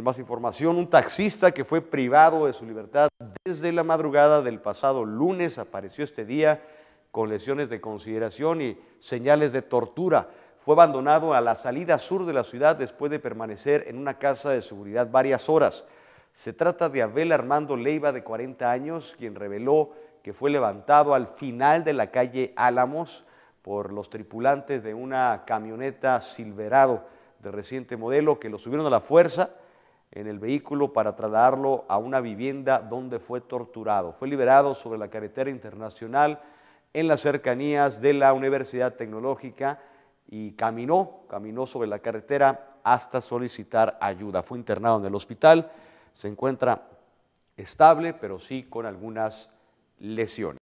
más información, un taxista que fue privado de su libertad desde la madrugada del pasado lunes apareció este día con lesiones de consideración y señales de tortura. Fue abandonado a la salida sur de la ciudad después de permanecer en una casa de seguridad varias horas. Se trata de Abel Armando Leiva, de 40 años, quien reveló que fue levantado al final de la calle Álamos por los tripulantes de una camioneta Silverado de reciente modelo que lo subieron a la fuerza en el vehículo para trasladarlo a una vivienda donde fue torturado. Fue liberado sobre la carretera internacional en las cercanías de la Universidad Tecnológica y caminó, caminó sobre la carretera hasta solicitar ayuda. Fue internado en el hospital, se encuentra estable, pero sí con algunas lesiones.